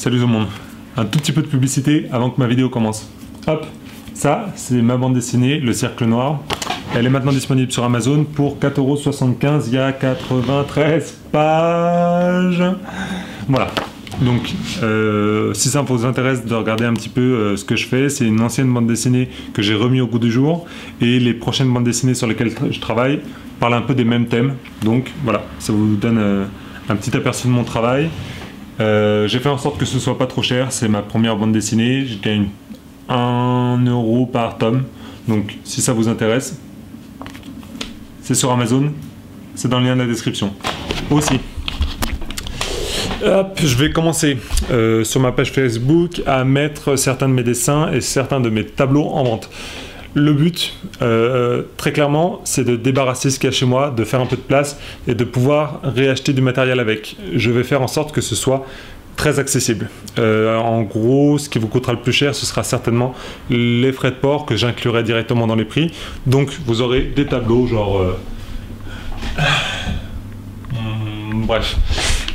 Salut tout le monde. Un tout petit peu de publicité avant que ma vidéo commence. Hop, ça c'est ma bande dessinée, Le Cercle Noir. Elle est maintenant disponible sur Amazon pour 4,75€. Il y a 93 pages. Voilà. Donc, euh, si ça vous intéresse de regarder un petit peu euh, ce que je fais, c'est une ancienne bande dessinée que j'ai remis au goût du jour. Et les prochaines bandes dessinées sur lesquelles je travaille parlent un peu des mêmes thèmes. Donc, voilà, ça vous donne euh, un petit aperçu de mon travail. Euh, j'ai fait en sorte que ce soit pas trop cher. C'est ma première bande dessinée. Je gagne 1 euro par tome. Donc si ça vous intéresse, c'est sur Amazon. C'est dans le lien de la description. Aussi. Hop, je vais commencer euh, sur ma page Facebook à mettre certains de mes dessins et certains de mes tableaux en vente. Le but, euh, euh, très clairement, c'est de débarrasser ce qu'il y a chez moi, de faire un peu de place et de pouvoir réacheter du matériel avec. Je vais faire en sorte que ce soit très accessible. Euh, en gros, ce qui vous coûtera le plus cher, ce sera certainement les frais de port que j'inclurai directement dans les prix. Donc, vous aurez des tableaux genre... Hmm, bref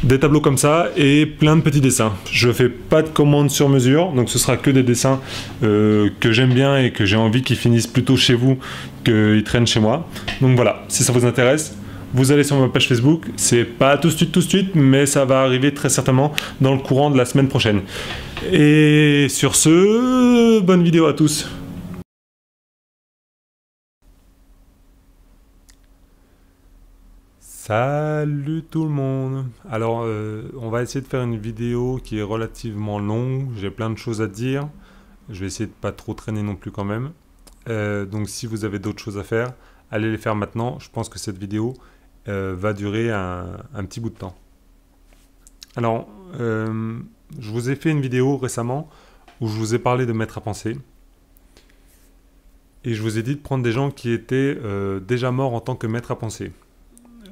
des tableaux comme ça et plein de petits dessins. Je fais pas de commandes sur mesure, donc ce sera que des dessins euh, que j'aime bien et que j'ai envie qu'ils finissent plutôt chez vous qu'ils traînent chez moi. Donc voilà, si ça vous intéresse, vous allez sur ma page Facebook. C'est pas tout de suite, tout de suite, mais ça va arriver très certainement dans le courant de la semaine prochaine. Et sur ce, bonne vidéo à tous. Salut tout le monde Alors, euh, on va essayer de faire une vidéo qui est relativement longue. J'ai plein de choses à dire. Je vais essayer de pas trop traîner non plus quand même. Euh, donc si vous avez d'autres choses à faire, allez les faire maintenant. Je pense que cette vidéo euh, va durer un, un, petit bout de temps. Alors, je vous ai fait une vidéo récemment où je vous ai parlé de maître à penser. Et je vous ai dit de prendre des gens qui étaient déjà morts en tant que maître à penser.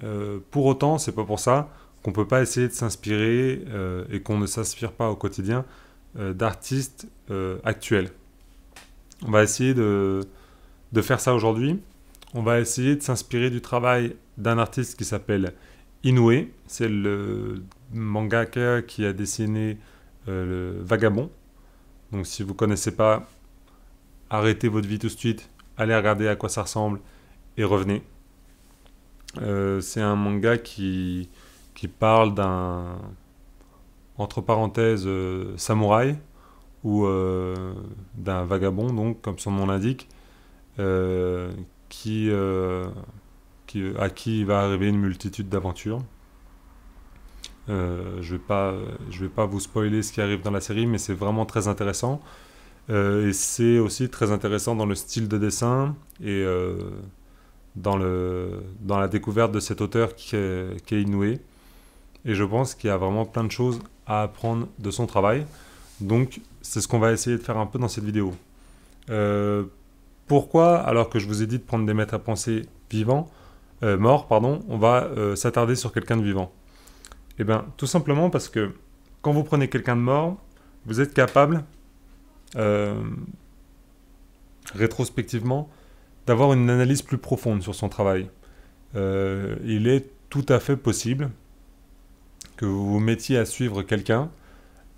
Euh, pour autant, c'est pas pour ça qu'on peut pas essayer de s'inspirer euh, et qu'on ne s'inspire pas au quotidien euh, d'artistes actuels. On va essayer de, faire ça aujourd'hui. On va essayer de s'inspirer du travail d'un artiste qui s'appelle Inoue. C'est le mangaka qui a dessiné le Vagabond. Donc si vous ne connaissez pas, arrêtez votre vie tout de suite, allez regarder à quoi ça ressemble et revenez. Euh, c'est un manga qui, qui parle d'un, entre parenthèses, euh, samouraï, ou euh, d'un vagabond, donc, comme son nom l'indique, qui, qui, à qui va arriver une multitude d'aventures. je ne vais, pas, je vais pas vous spoiler ce qui arrive dans la série, mais c'est vraiment très intéressant. et c'est aussi très intéressant dans le style de dessin et dans, le, dans la découverte de cet auteur qui est, inoué. Et je pense qu'il y a vraiment plein de choses à apprendre de son travail. Donc, c'est ce qu'on va essayer de faire un peu dans cette vidéo. Euh, pourquoi, alors que je vous ai dit de prendre des maîtres à penser vivants, euh, morts, pardon, on va euh, s'attarder sur quelqu'un de vivant Eh bien, tout simplement parce que quand vous prenez quelqu'un de mort, vous êtes capable, rétrospectivement, d'avoir une analyse plus profonde sur son travail. Euh, il est tout à fait possible que vous vous mettiez à suivre quelqu'un,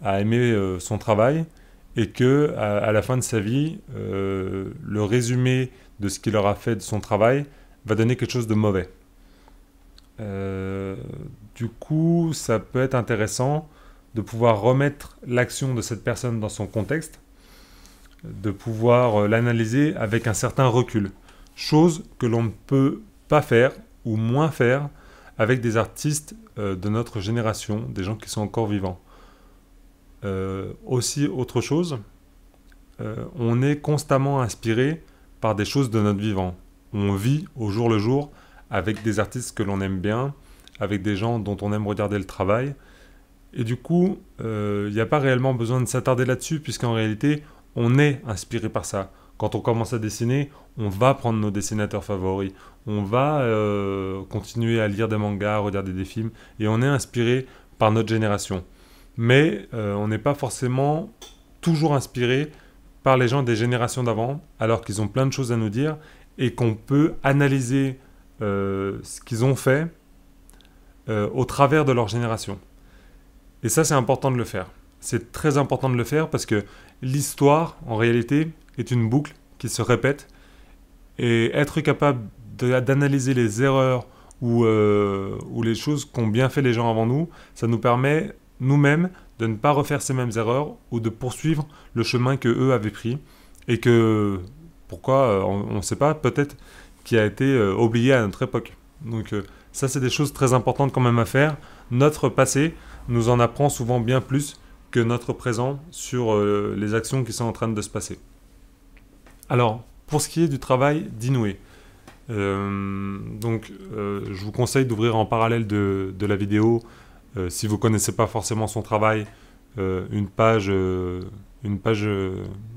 à aimer euh, son travail, et que à, la fin de sa vie, euh, le résumé de ce qu'il aura fait de son travail va donner quelque chose de mauvais. du coup, ça peut être intéressant de pouvoir remettre l'action de cette personne dans son contexte de pouvoir euh, l'analyser avec un certain recul, chose que l'on ne peut pas faire ou moins faire avec des artistes euh, de notre génération, des gens qui sont encore vivants. Euh, aussi autre chose, on est constamment inspiré par des choses de notre vivant. On vit au jour le jour avec des artistes que l'on aime bien, avec des gens dont on aime regarder le travail. Et du coup, il n'y a pas réellement besoin de s'attarder là-dessus, puisqu'en réalité, on est inspiré par ça. Quand on commence à dessiner, on va prendre nos dessinateurs favoris, on va euh, continuer à lire des mangas, regarder des films, et on est inspiré par notre génération. Mais euh, on n'est pas forcément toujours inspiré par les gens des générations d'avant, alors qu'ils ont plein de choses à nous dire, et qu'on peut analyser euh, ce qu'ils ont fait au travers de leur génération. Et ça, c'est important de le faire. C'est très important de le faire parce que l'histoire, en réalité, est une boucle qui se répète. Et être capable d'analyser les erreurs ou, euh, ou les choses qu'ont bien fait les gens avant nous, ça nous permet nous-mêmes de ne pas refaire ces mêmes erreurs ou de poursuivre le chemin que eux avaient pris et que pourquoi euh, on ne sait pas peut-être qui a été euh, oublié à notre époque. Donc ça c'est des choses très importantes quand même à faire. Notre passé nous en apprend souvent bien plus notre présent sur euh, les actions qui sont en train de se passer. Alors, pour ce qui est du travail d'Inoué, euh, donc euh, je vous conseille d'ouvrir en parallèle de, la vidéo, si vous ne connaissez pas forcément son travail, une page, une page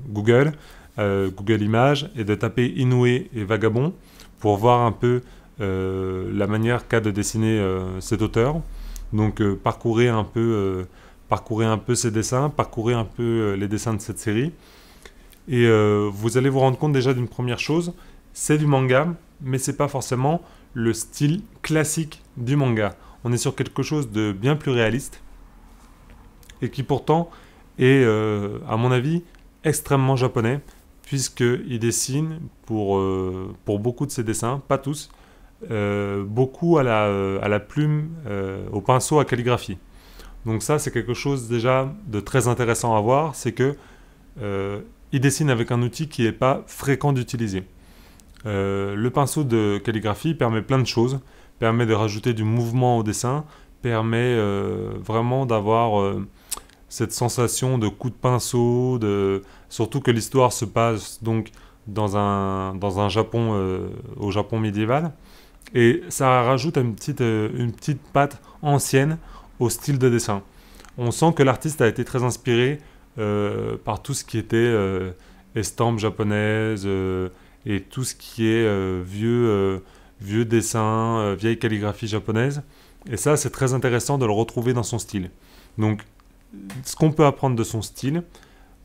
Google, Google Images, et de taper Inoué et Vagabond pour voir un peu la manière qu'a de dessiner cet auteur. Donc parcourir un peu parcourez un peu ces dessins, parcourez un peu euh, les dessins de cette série. Et euh, vous allez vous rendre compte déjà d'une première chose, c'est du manga, mais c'est pas forcément le style classique du manga. On est sur quelque chose de bien plus réaliste et qui pourtant est, euh, à mon avis, extrêmement japonais, puisqu'il dessine pour, pour beaucoup de ses dessins, pas tous, beaucoup à la, à la plume, au pinceau à calligraphie. Donc ça, c'est quelque chose déjà de très intéressant à voir, c'est que euh, il dessine avec un outil qui n'est pas fréquent d'utiliser. Euh, le pinceau de calligraphie permet plein de choses, permet de rajouter du mouvement au dessin, permet euh, vraiment d'avoir cette sensation de coup de pinceau, de... surtout que l'histoire se passe donc dans un, dans un Japon, au Japon médiéval. Et ça rajoute une petite, une petite patte ancienne style de dessin. On sent que l'artiste a été très inspiré euh, par tout ce qui était euh, estampe japonaise euh, et tout ce qui est euh, vieux, vieux dessin, vieille calligraphie japonaise. Et ça, c'est très intéressant de le retrouver dans son style. Donc, ce qu'on peut apprendre de son style,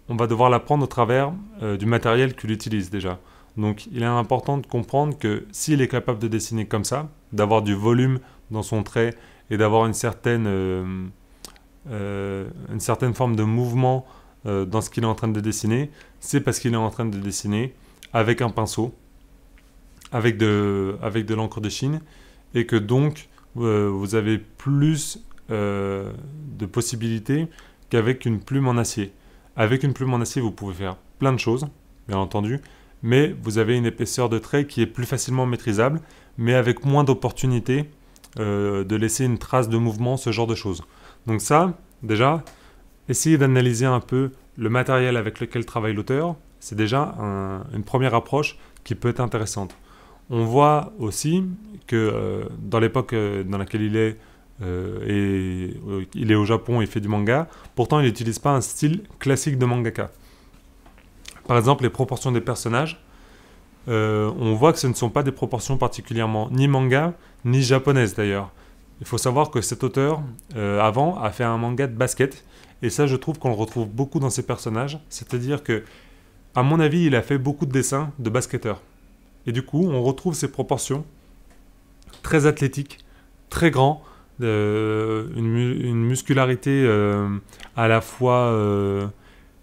on va devoir l'apprendre au travers du matériel qu'il utilise déjà. Donc, il est important de comprendre que s'il est capable de dessiner comme ça, d'avoir du volume dans son trait et d'avoir une certaine euh, euh, une certaine forme de mouvement euh, dans ce qu'il est en train de dessiner, c'est parce qu'il est en train de dessiner avec un pinceau, avec de, avec de l'encre de Chine, et que donc vous avez plus de possibilités qu'avec une plume en acier. Avec une plume en acier, vous pouvez faire plein de choses, bien entendu, mais vous avez une épaisseur de trait qui est plus facilement maîtrisable, mais avec moins d'opportunités euh, de laisser une trace de mouvement, ce genre de choses. Donc ça, déjà, essayer d'analyser un peu le matériel avec lequel travaille l'auteur, c'est déjà une première approche qui peut être intéressante. On voit aussi que euh, dans l'époque euh, dans laquelle il est, et il est au Japon et fait du manga, pourtant il n'utilise pas un style classique de mangaka. Par exemple, les proportions des personnages euh, on voit que ce ne sont pas des proportions particulièrement ni manga, ni japonaises d'ailleurs. Il faut savoir que cet auteur, euh, avant, a fait un manga de basket, et ça je trouve qu'on le retrouve beaucoup dans ses personnages, c'est-à-dire que, à mon avis, il a fait beaucoup de dessins de basketteurs. Et du coup, on retrouve ces proportions très athlétiques, très grands, euh, une, une, muscularité à la fois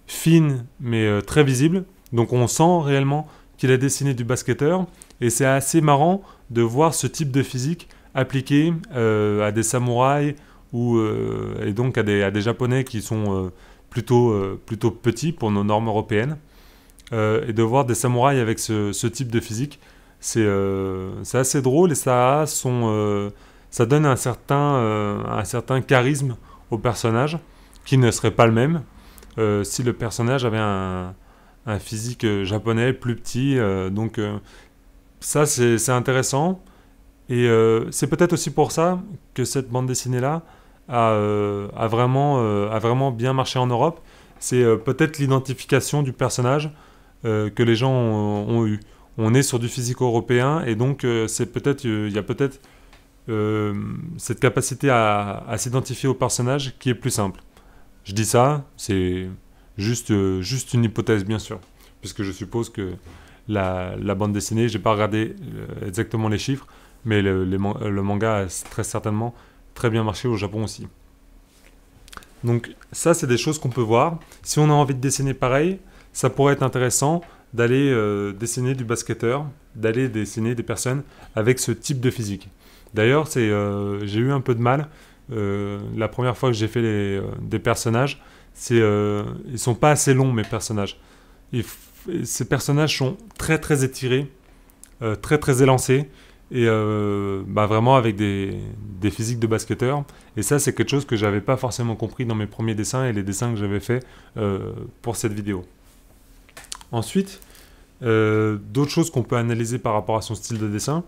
fine mais très visible, donc on sent réellement qu'il a dessiné du basketteur. Et c'est assez marrant de voir ce type de physique appliqué euh, à des samouraïs ou, euh, et donc à des, à des, japonais qui sont euh, plutôt, plutôt petits pour nos normes européennes. et de voir des samouraïs avec ce, ce type de physique, c'est assez drôle et ça, son, ça donne un certain, un certain charisme au personnage qui ne serait pas le même si le personnage avait un, un physique euh, japonais plus petit. Euh, donc euh, ça, c'est intéressant. Et c'est peut-être aussi pour ça que cette bande dessinée-là a, vraiment, a vraiment bien marché en Europe. C'est peut-être l'identification du personnage que les gens ont, eu on est sur du physique européen et donc c'est peut-être il y a peut-être cette capacité à s'identifier au personnage qui est plus simple. Je dis ça, c'est euh, juste, une hypothèse, bien sûr, puisque je suppose que la, bande dessinée, j'ai pas regardé euh, exactement les chiffres, mais euh, le, manga a très certainement très bien marché au Japon aussi. Donc ça, c'est des choses qu'on peut voir. Si on a envie de dessiner pareil, ça pourrait être intéressant d'aller dessiner du basketteur, d'aller dessiner des personnes avec ce type de physique. D'ailleurs, j'ai eu un peu de mal la première fois que j'ai fait des personnages c'est ne euh, ils sont pas assez longs mes personnages. ces personnages sont très très étirés, euh, très très élancés et euh, bah, vraiment avec des, des physiques de basketteurs. Et ça c'est quelque chose que j'avais pas forcément compris dans mes premiers dessins et les dessins que j'avais fait pour cette vidéo. Ensuite, d'autres choses qu'on peut analyser par rapport à son style de dessin,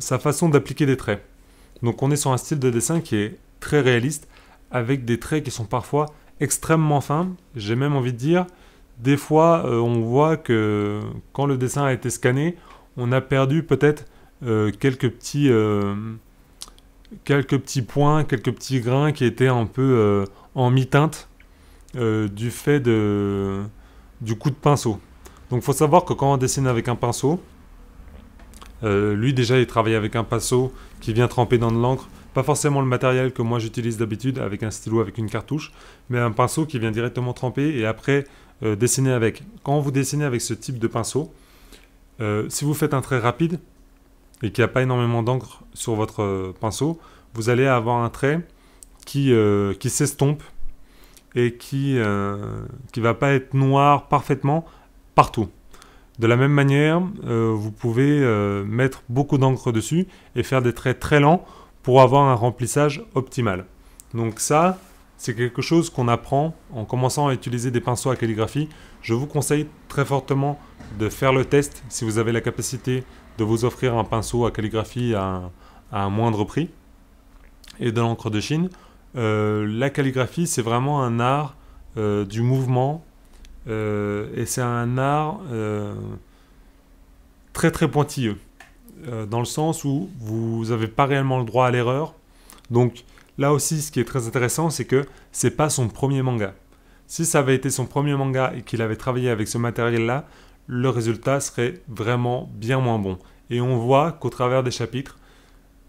sa façon d'appliquer des traits. Donc on est sur un style de dessin qui est très réaliste, avec des traits qui sont parfois extrêmement fin J'ai même envie de dire, des fois, euh, on voit que quand le dessin a été scanné, on a perdu peut-être euh, quelques petits euh, quelques petits points, quelques petits grains qui étaient un peu en mi-teinte du fait de du coup de pinceau. Donc, faut savoir que quand on dessine avec un pinceau, lui déjà il travaille avec un pinceau qui vient tremper dans de l'encre pas forcément le matériel que moi j'utilise d'habitude avec un stylo, avec une cartouche, mais un pinceau qui vient directement tremper et après euh, dessiner avec. Quand vous dessinez avec ce type de pinceau, euh, si vous faites un trait rapide et qu'il n'y a pas énormément d'encre sur votre euh, pinceau, vous allez avoir un trait qui, qui s'estompe et qui ne va pas être noir parfaitement partout. De la même manière, vous pouvez mettre beaucoup d'encre dessus et faire des traits très lents pour avoir un remplissage optimal. Donc ça, c'est quelque chose qu'on apprend en commençant à utiliser des pinceaux à calligraphie. Je vous conseille très fortement de faire le test si vous avez la capacité de vous offrir un pinceau à calligraphie à un, moindre prix et de l'encre de Chine. Euh, la calligraphie, c'est vraiment un art euh, du mouvement euh, et c'est un art très très pointilleux. Euh, dans le sens où vous n'avez pas réellement le droit à l'erreur. Donc là aussi, ce qui est très intéressant, c'est que ce n'est pas son premier manga. Si ça avait été son premier manga et qu'il avait travaillé avec ce matériel-là, le résultat serait vraiment bien moins bon. Et on voit qu'au travers des chapitres,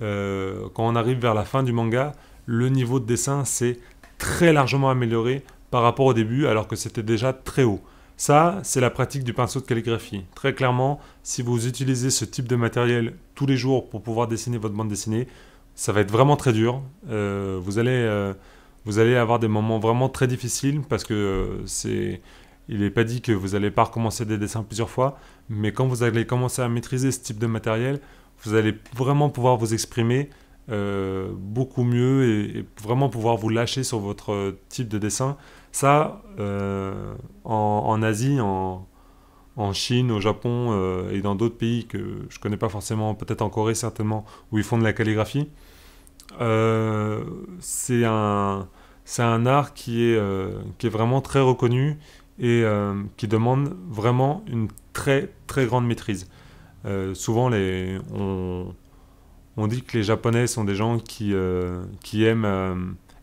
euh, quand on arrive vers la fin du manga, le niveau de dessin s'est très largement amélioré par rapport au début, alors que c'était déjà très haut. Ça, c'est la pratique du pinceau de calligraphie. Très clairement, si vous utilisez ce type de matériel tous les jours pour pouvoir dessiner votre bande dessinée, ça va être vraiment très dur. Euh, euh, vous, allez, avoir des moments vraiment très difficiles parce que euh, Il n'est pas dit que vous n'allez pas recommencer des dessins plusieurs fois, mais quand vous allez commencer à maîtriser ce type de matériel, vous allez vraiment pouvoir vous exprimer euh, beaucoup mieux et, vraiment pouvoir vous lâcher sur votre euh, type de dessin. Ça, euh, en, Asie, en, en, Chine, au Japon et dans d'autres pays que je connais pas forcément, peut-être en Corée certainement, où ils font de la calligraphie, c'est un, un art qui est, qui est vraiment très reconnu et qui demande vraiment une très très grande maîtrise. souvent, les, on, on dit que les Japonais sont des gens qui, euh, aiment euh,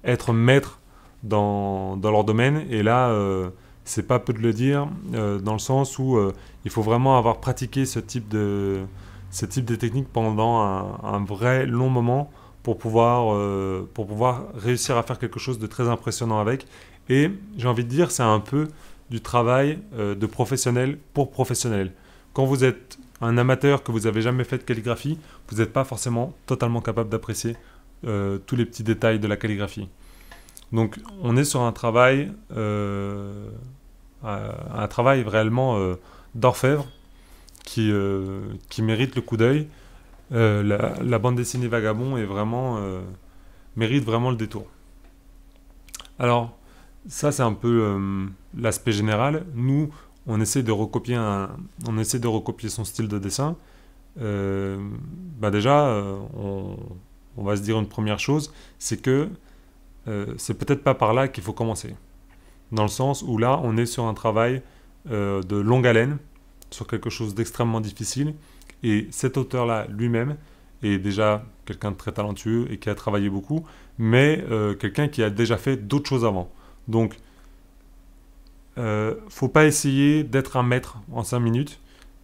être maîtres dans, leur domaine. Et là, euh, c'est pas peu de le dire, dans le sens où il faut vraiment avoir pratiqué ce type de, ce type de technique pendant un, vrai long moment pour pouvoir, pour pouvoir réussir à faire quelque chose de très impressionnant avec. Et j'ai envie de dire, c'est un peu du travail de professionnel pour professionnel. Quand vous êtes un amateur que vous avez jamais fait de calligraphie, vous n'êtes pas forcément totalement capable d'apprécier euh, tous les petits détails de la calligraphie. Donc on est sur un travail, euh, un travail réellement euh, d'orfèvre qui, qui mérite le coup d'œil. La, la, bande dessinée Vagabond est vraiment, mérite vraiment le détour. Alors ça c'est un peu l'aspect général. Nous, on essaie de recopier on essaie de recopier son style de dessin, euh, bah déjà, euh, on, va se dire une première chose, c'est que euh, c'est peut-être pas par là qu'il faut commencer. Dans le sens où là, on est sur un travail euh, de longue haleine, sur quelque chose d'extrêmement difficile, et cet auteur-là lui-même est déjà quelqu'un de très talentueux et qui a travaillé beaucoup, mais quelqu'un qui a déjà fait d'autres choses avant. Donc, ne euh, faut pas essayer d'être un maître en 5 minutes.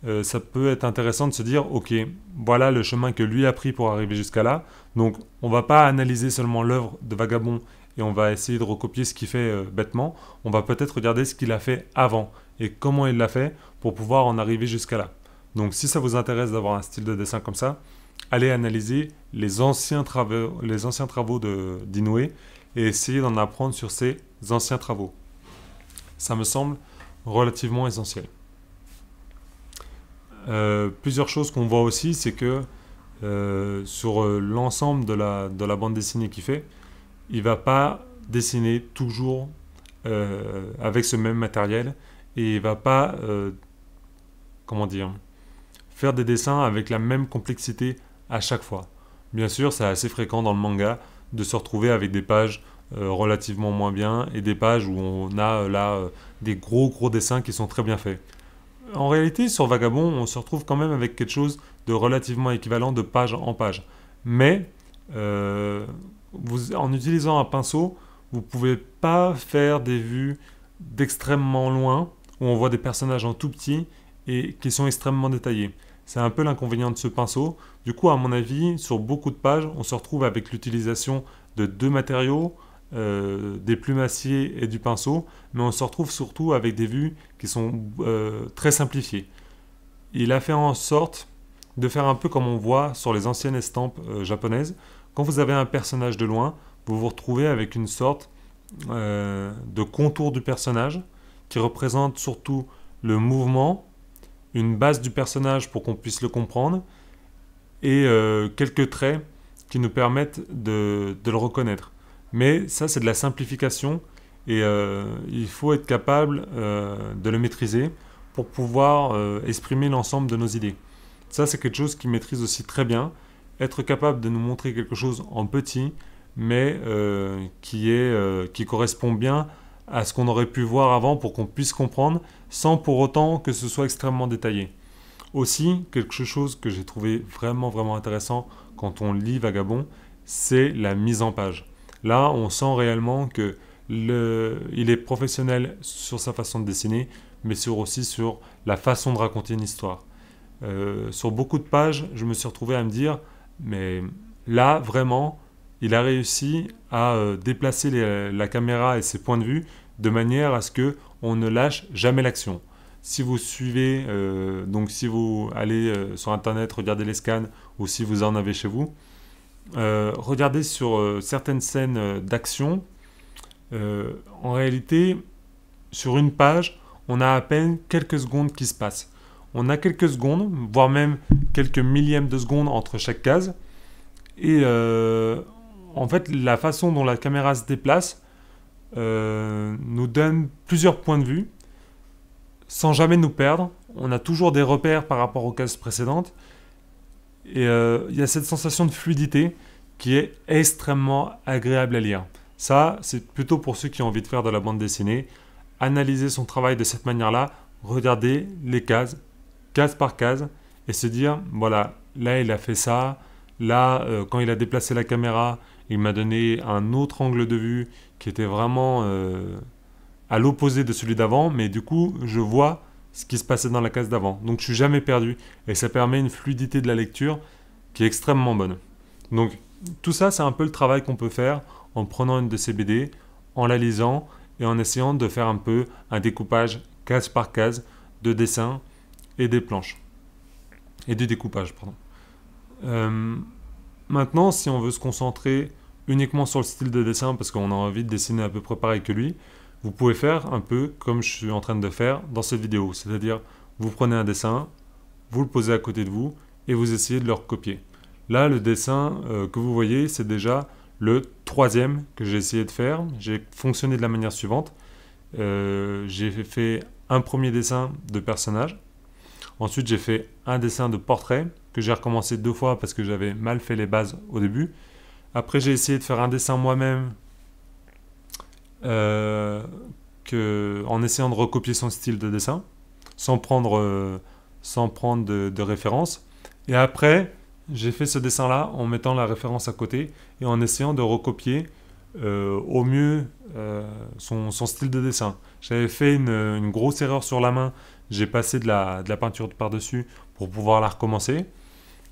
Euh, ça peut être intéressant de se dire, ok, voilà le chemin que lui a pris pour arriver jusqu'à là. Donc, on va pas analyser seulement l'œuvre de Vagabond et on va essayer de recopier ce qu'il fait euh, bêtement. On va peut-être regarder ce qu'il a fait avant et comment il l'a fait pour pouvoir en arriver jusqu'à là. Donc, si ça vous intéresse d'avoir un style de dessin comme ça, allez analyser les anciens travaux, les de Dinoué et essayez d'en apprendre sur ses anciens travaux ça me semble relativement essentiel. Euh, plusieurs choses qu'on voit aussi, c'est que euh, sur euh, l'ensemble de la, bande dessinée qu'il fait, il va pas dessiner toujours avec ce même matériel et il va pas, comment dire, faire des dessins avec la même complexité à chaque fois. Bien sûr, c'est assez fréquent dans le manga de se retrouver avec des pages euh, relativement moins bien, et des pages où on a euh, là euh, des gros gros dessins qui sont très bien faits. En réalité, sur Vagabond, on se retrouve quand même avec quelque chose de relativement équivalent de page en page. Mais en utilisant un pinceau, vous pouvez pas faire des vues d'extrêmement loin où on voit des personnages en tout petit et qui sont extrêmement détaillés. C'est un peu l'inconvénient de ce pinceau. Du coup, à mon avis, sur beaucoup de pages, on se retrouve avec l'utilisation de deux matériaux euh, des plumes et du pinceau, mais on se retrouve surtout avec des vues qui sont euh, très simplifiées. Il a fait en sorte de faire un peu comme on voit sur les anciennes estampes euh, japonaises. Quand vous avez un personnage de loin, vous vous retrouvez avec une sorte de contour du personnage qui représente surtout le mouvement, une base du personnage pour qu'on puisse le comprendre et quelques traits qui nous permettent de le reconnaître. Mais ça, c'est de la simplification et euh, il faut être capable euh, de le maîtriser pour pouvoir euh, exprimer l'ensemble de nos idées. Ça, c'est quelque chose qui maîtrise aussi très bien. Être capable de nous montrer quelque chose en petit, mais qui, est, qui correspond bien à ce qu'on aurait pu voir avant pour qu'on puisse comprendre, sans pour autant que ce soit extrêmement détaillé. Aussi, quelque chose que j'ai trouvé vraiment, vraiment intéressant quand on lit Vagabond, c'est la mise en page. Là, on sent réellement que il est professionnel sur sa façon de dessiner, mais sur aussi sur la façon de raconter une histoire. Euh, sur beaucoup de pages, je me suis retrouvé à me dire, mais là, vraiment, il a réussi à euh, déplacer la caméra et ses points de vue de manière à ce que on ne lâche jamais l'action. Si vous suivez, euh, donc si vous allez sur Internet, regardez les scans, ou si vous en avez chez vous, euh, regardez sur euh, certaines scènes euh, d'action, en réalité, sur une page, on a à peine quelques secondes qui se passent. On a quelques secondes, voire même quelques millièmes de secondes entre chaque case. Et en fait, la façon dont la caméra se déplace nous donne plusieurs points de vue sans jamais nous perdre. On a toujours des repères par rapport aux cases précédentes. Et euh, il y a cette sensation de fluidité qui est extrêmement agréable à lire. Ça, c'est plutôt pour ceux qui ont envie de faire de la bande dessinée. Analyser son travail de cette manière-là, regarder les cases, case par case, et se dire, voilà, là il a fait ça, là euh, quand il a déplacé la caméra, il m'a donné un autre angle de vue qui était vraiment euh, à l'opposé de celui d'avant, mais du coup je vois ce qui se passait dans la case d'avant. Donc je suis jamais perdu et ça permet une fluidité de la lecture qui est extrêmement bonne. Donc tout ça, c'est un peu le travail qu'on peut faire en prenant une de ces BD, en la lisant et en essayant de faire un peu un découpage case par case de dessin et des planches. Et du découpage, pardon. Euh, maintenant, si on veut se concentrer uniquement sur le style de dessin parce qu'on a envie de dessiner à peu près pareil que lui, vous pouvez faire un peu comme je suis en train de faire dans cette vidéo, c'est-à-dire vous prenez un dessin, vous le posez à côté de vous et vous essayez de le recopier. Là, le dessin euh, que vous voyez, c'est déjà le troisième que j'ai essayé de faire. J'ai fonctionné de la manière suivante. Euh, j'ai fait un premier dessin de personnage. Ensuite, j'ai fait un dessin de portrait que j'ai recommencé deux fois parce que j'avais mal fait les bases au début. Après, j'ai essayé de faire un dessin moi-même euh, que, en essayant de recopier son style de dessin, sans prendre, euh, sans prendre de, référence. Et après, j'ai fait ce dessin-là en mettant la référence à côté et en essayant de recopier euh, au mieux son, style de dessin. J'avais fait une, grosse erreur sur la main, j'ai passé de la, peinture par-dessus pour pouvoir la recommencer.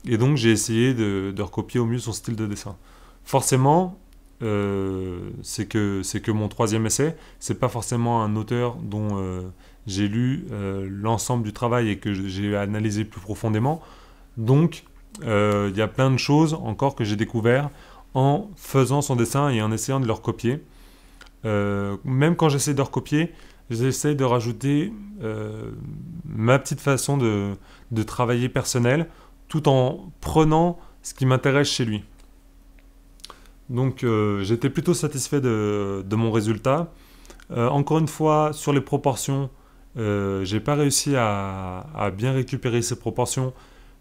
Et donc j'ai essayé de recopier au mieux son style de dessin. Forcément, euh, c'est que, c'est que mon troisième essai. C'est pas forcément un auteur dont euh, j'ai lu euh, l'ensemble du travail et que j'ai analysé plus profondément. Donc, il y a plein de choses encore que j'ai découvert en faisant son dessin et en essayant de le recopier. même quand j'essaie de recopier, j'essaie de rajouter ma petite façon de, de travailler personnelle tout en prenant ce qui m'intéresse chez lui. Donc euh, j'étais plutôt satisfait de, mon résultat. Euh, encore une fois, sur les proportions, euh, j'ai pas réussi à, bien récupérer ces proportions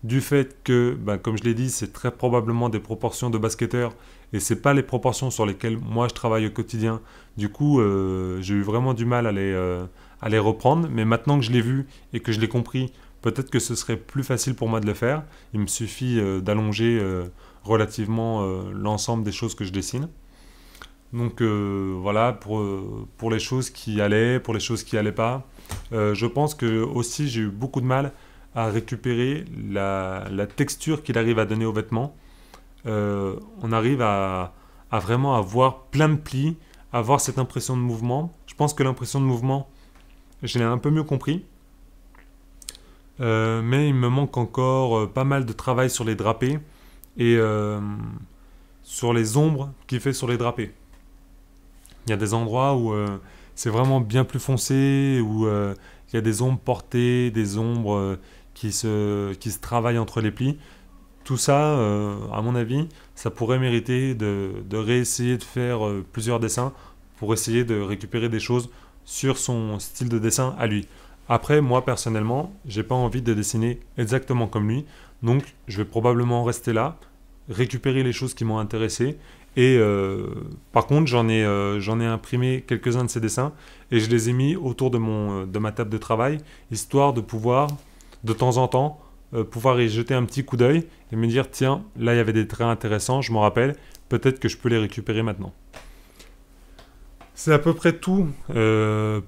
du fait que, ben, comme je l'ai dit, c'est très probablement des proportions de basketteur et ce c'est pas les proportions sur lesquelles moi je travaille au quotidien. Du coup, j'ai eu vraiment du mal à les, reprendre, mais maintenant que je l'ai vu et que je l'ai compris, peut-être que ce serait plus facile pour moi de le faire. Il me suffit d'allonger relativement euh, l'ensemble des choses que je dessine. Donc euh, voilà, pour, euh, pour, les choses qui allaient, pour les choses qui n'allaient pas. je pense que aussi j'ai eu beaucoup de mal à récupérer la, texture qu'il arrive à donner aux vêtements. on arrive à, à, vraiment avoir plein de plis, avoir cette impression de mouvement. Je pense que l'impression de mouvement, je l'ai un peu mieux compris. mais il me manque encore pas mal de travail sur les drapés et euh, sur les ombres qu'il fait sur les drapés. Il y a des endroits où euh, c'est vraiment bien plus foncé, où euh, il y a des ombres portées, des ombres qui, se, travaillent entre les plis. Tout ça, à mon avis, ça pourrait mériter de, de réessayer de faire plusieurs dessins pour essayer de récupérer des choses sur son style de dessin à lui. Après, moi personnellement, j'ai pas envie de dessiner exactement comme lui, donc je vais probablement rester là, récupérer les choses qui m'ont intéressé. Et euh, par contre, j'en ai, euh, ai imprimé quelques-uns de ses dessins et je les ai mis autour de, mon, euh, de ma table de travail, histoire de pouvoir, de temps en temps, pouvoir y jeter un petit coup d'œil et me dire tiens, là il y avait des traits intéressants, je m'en rappelle, peut-être que je peux les récupérer maintenant. C'est à peu près tout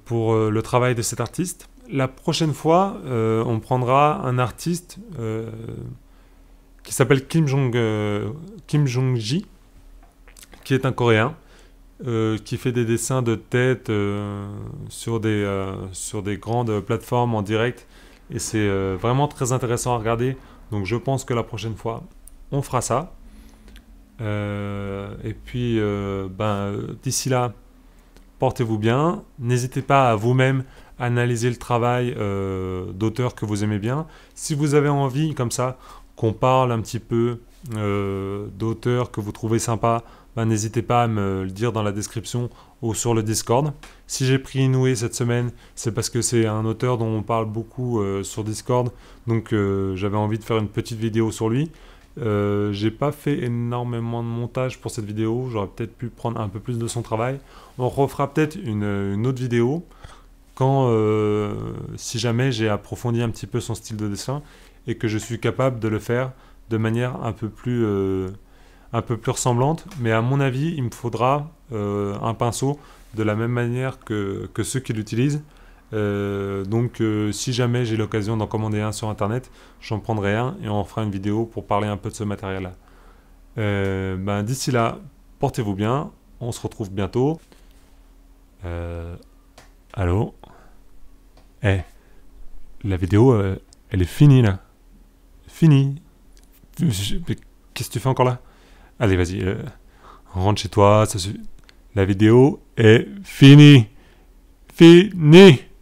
pour le travail de cet artiste la prochaine fois, euh, on prendra un artiste euh, qui s'appelle Kim Jong euh, Kim Ji, qui est un Coréen, qui fait des dessins de tête sur des sur des grandes plateformes en direct, et c'est vraiment très intéressant à regarder. Donc je pense que la prochaine fois, on fera ça. et puis, ben, d'ici là, portez-vous bien. N'hésitez pas à vous-même analyser le travail euh, d'auteurs que vous aimez bien. Si vous avez envie, comme ça, qu'on parle un petit peu euh, d'auteurs que vous trouvez sympas, ben, n'hésitez pas à me le dire dans la description ou sur le Discord. Si j'ai pris Inoué cette semaine, c'est parce que c'est un auteur dont on parle beaucoup euh, sur Discord, donc j'avais envie de faire une petite vidéo sur lui. j'ai pas fait énormément de montage pour cette vidéo, j'aurais peut-être pu prendre un peu plus de son travail. On refera peut-être une autre vidéo quand, euh, si jamais j'ai approfondi un petit peu son style de dessin et que je suis capable de le faire de manière un peu plus, euh, un peu plus ressemblante. Mais à mon avis, il me faudra euh, un pinceau de la même manière que, que ceux qui l'utilisent. donc si jamais j'ai l'occasion d'en commander un sur internet, j'en prendrai un et on fera une vidéo pour parler un peu de ce matériel-là. Ben, d'ici là, portez-vous bien, on se retrouve bientôt. allô eh, la vidéo, euh, elle est finie là. Finie. Qu'est-ce que tu fais encore là Allez, vas-y, euh, rentre chez toi, ça La vidéo est finie. Finie